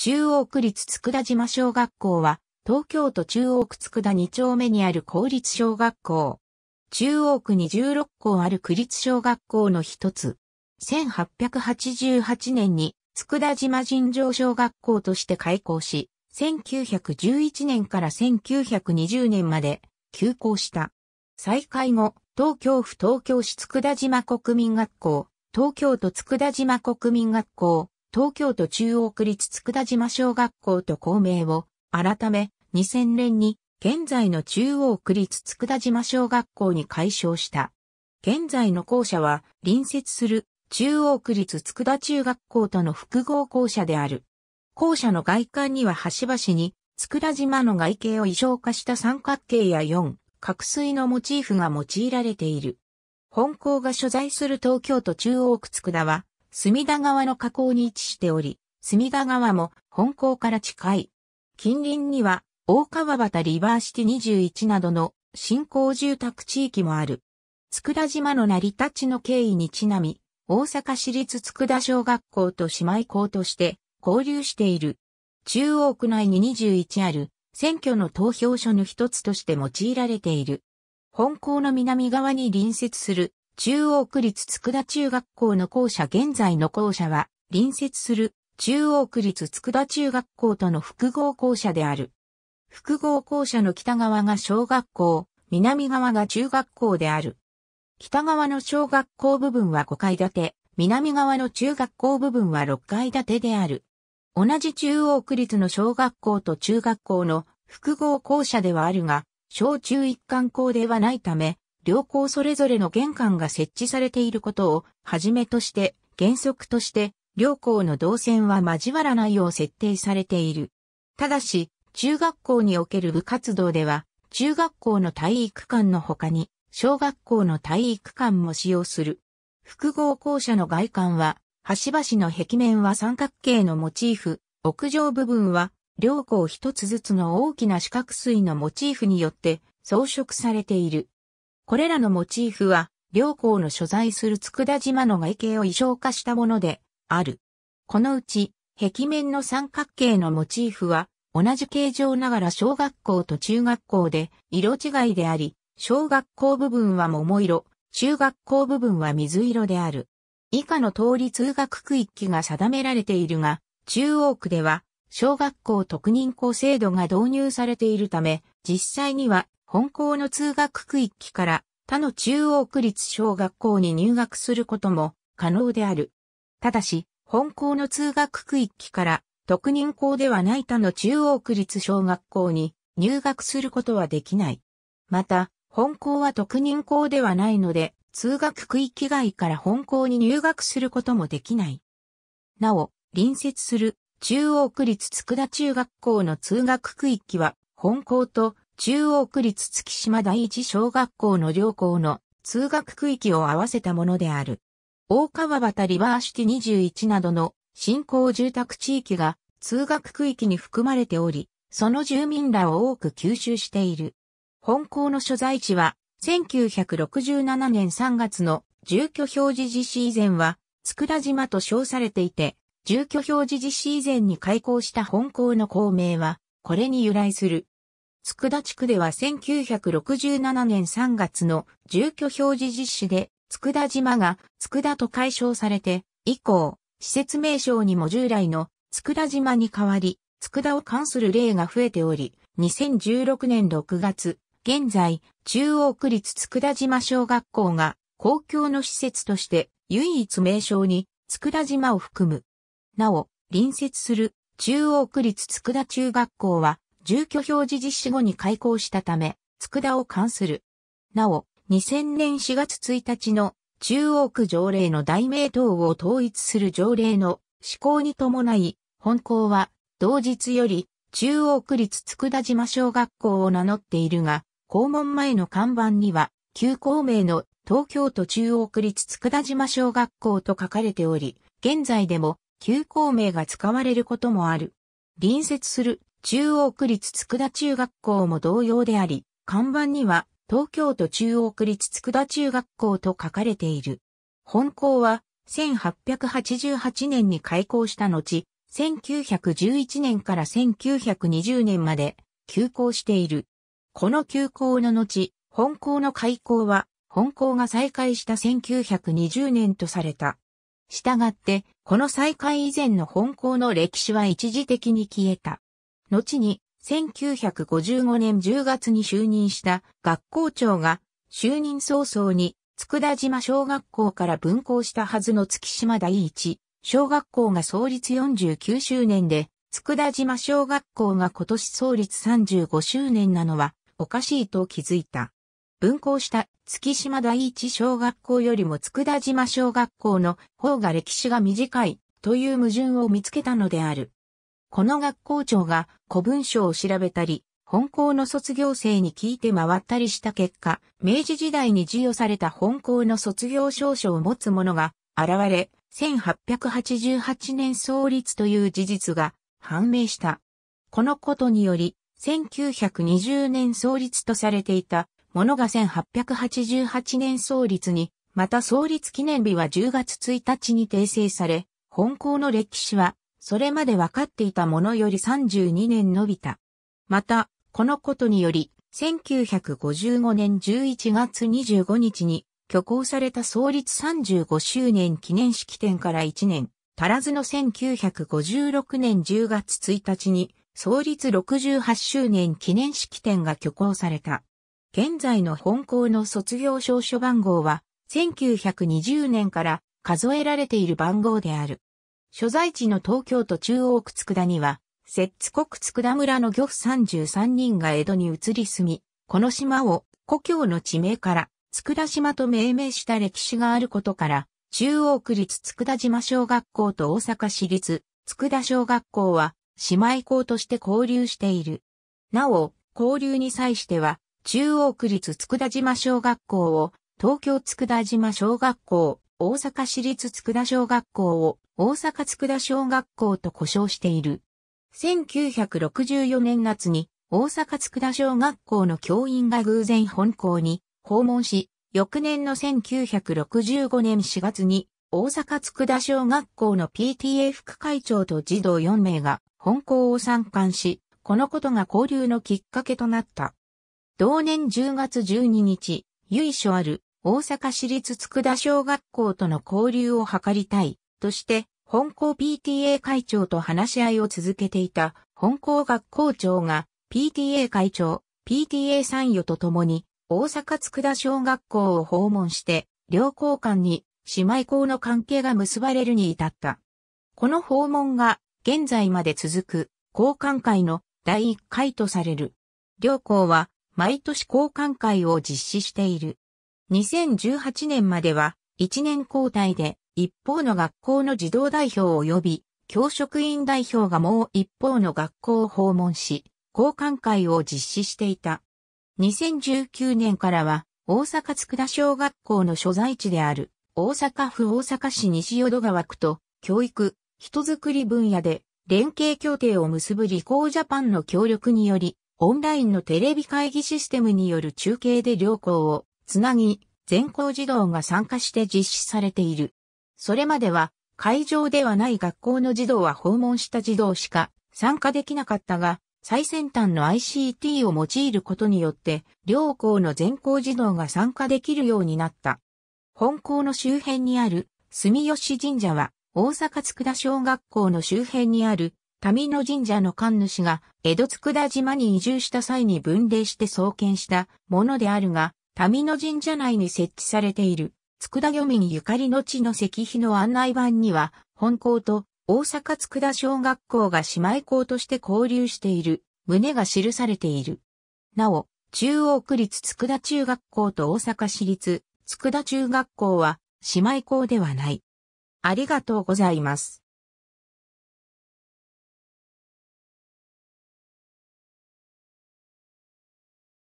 中央区立佃島小学校は、東京都中央区佃2丁目にある公立小学校。中央区に16校ある区立小学校の一つ。1888年に、佃島尋常小学校として開校し、1911年から1920年まで休校した。再開後、東京府東京市佃島国民学校、東京都佃島国民学校、東京都中央区立佃島小学校と校名を、改め、2000年に、現在の中央区立佃島小学校に改称した。現在の校舎は、隣接する中央区立佃中学校との複合校舎である。校舎の外観には端々に、佃島の外形を異常化した三角形や四、角錐のモチーフが用いられている。本校が所在する東京都中央区佃は、隅田川の河口に位置しており、隅田川も本港から近い。近隣には、大川端リバーシティ21などの新興住宅地域もある。佃島の成り立ちの経緯にちなみ、大阪市立佃小学校と姉妹校として交流している。中央区内に21ある選挙の投票所の一つとして用いられている。本校の南側に隣接する中央区立佃中学校の校舎現在の校舎は、隣接する中央区立佃中学校との複合校舎である。複合校舎の北側が小学校、南側が中学校である。北側の小学校部分は5階建て、南側の中学校部分は6階建てである。同じ中央区立の小学校と中学校の複合校舎ではあるが、小中一貫校ではないため、両校それぞれの玄関が設置されていることをはじめとして原則として両校の動線は交わらないよう設定されている。ただし、中学校における部活動では、中学校の体育館の他に、小学校の体育館も使用する。複合校舎の外観は、端々の壁面は三角形のモチーフ、屋上部分は、両校一つずつの大きな四角錐のモチーフによって装飾されている。これらのモチーフは、両校の所在する佃島の外形を異常化したもので、ある。このうち、壁面の三角形のモチーフは、同じ形状ながら小学校と中学校で色違いであり、小学校部分は桃色、中学校部分は水色である。以下の通り通学区域が定められているが、中央区では、小学校特任校制度が導入されているため、実際には本校の通学区域から他の中央区立小学校に入学することも可能である。ただし、本校の通学区域から特任校ではない他の中央区立小学校に入学することはできない。また、本校は特任校ではないので、通学区域外から本校に入学することもできない。なお、隣接する中央区立佃中学校の通学区域は本校と中央区立月島第一小学校の両校の通学区域を合わせたものである。大川端リバーシティ21などの新興住宅地域が通学区域に含まれており、その住民らを多く吸収している。本校の所在地は、1967年3月の住居表示実施以前は、佃島と称されていて、住居表示実施以前に開校した本校の校名は、これに由来する。佃地区では1967年3月の住居表示実施で、佃島が佃と解消されて、以降、施設名称にも従来の佃島に変わり、佃を関する例が増えており、2016年6月、現在、中央区立佃島小学校が公共の施設として唯一名称に佃島を含む。なお、隣接する中央区立佃中学校は住居表示実施後に開校したため、佃を冠する。なお、2000年4月1日の中央区条例の大名等を統一する条例の施行に伴い、本校は同日より中央区立佃島小学校を名乗っているが、校門前の看板には、旧校名の東京都中央区立佃島小学校と書かれており、現在でも旧校名が使われることもある。隣接する中央区立佃中学校も同様であり、看板には東京都中央区立佃中学校と書かれている。本校は1888年に開校した後、1911年から1920年まで休校している。この休校の後、本校の開校は、本校が再開した1920年とされた。したがって、この再開以前の本校の歴史は一時的に消えた。後に1955年10月に就任した学校長が就任早々に佃島小学校から分校したはずの月島第一小学校が創立49周年で佃島小学校が今年創立35周年なのはおかしいと気づいた。分校した月島第一小学校よりも佃島小学校の方が歴史が短いという矛盾を見つけたのである。この学校長が古文書を調べたり、本校の卒業生に聞いて回ったりした結果、明治時代に授与された本校の卒業証書を持つ者が現れ、1888年創立という事実が判明した。このことにより、1920年創立とされていたものが1888年創立に、また創立記念日は10月1日に訂正され、本校の歴史はそれまで分かっていたものより32年伸びた。また、このことにより、1955年11月25日に挙行された創立35周年記念式典から1年、足らずの1956年10月1日に創立68周年記念式典が挙行された。現在の本校の卒業証書番号は1920年から数えられている番号である。所在地の東京都中央区佃には、摂津国佃村の漁夫33人が江戸に移り住み、この島を故郷の地名から佃島と命名した歴史があることから、中央区立佃島小学校と大阪市立佃小学校は姉妹校として交流している。なお、交流に際しては、中央区立佃島小学校を東京佃島小学校、大阪市立佃小学校を大阪佃小学校と呼称している。1964年夏に大阪佃小学校の教員が偶然本校に訪問し、翌年の1965年4月に大阪佃小学校の PTA 副会長と児童4名が本校を参観し、このことが交流のきっかけとなった。同年10月12日、由緒ある大阪市立佃小学校との交流を図りたい、として、本校 PTA 会長と話し合いを続けていた本校学校長が PTA 会長、PTA 参与とともに大阪佃小学校を訪問して両校間に姉妹校の関係が結ばれるに至った。この訪問が現在まで続く交換会の第1回とされる。両校は毎年交換会を実施している。2018年までは1年交代で一方の学校の児童代表及び教職員代表がもう一方の学校を訪問し、交換会を実施していた。2019年からは大阪津田小学校の所在地である大阪府大阪市西淀川区と教育、人づくり分野で連携協定を結ぶ理工ジャパンの協力により、オンラインのテレビ会議システムによる中継で両校をつなぎ、全校児童が参加して実施されている。それまでは、会場ではない学校の児童は訪問した児童しか参加できなかったが、最先端の ICT を用いることによって、両校の全校児童が参加できるようになった。本校の周辺にある住吉神社は、大阪佃小学校の周辺にある民の神社の神主が江戸佃島に移住した際に分霊して創建したものであるが、民の神社内に設置されている、佃漁民ゆかりの地の石碑の案内板には、本校と大阪佃小学校が姉妹校として交流している、旨が記されている。なお、中央区立佃中学校と大阪市立佃中学校は、姉妹校ではない。ありがとうございます。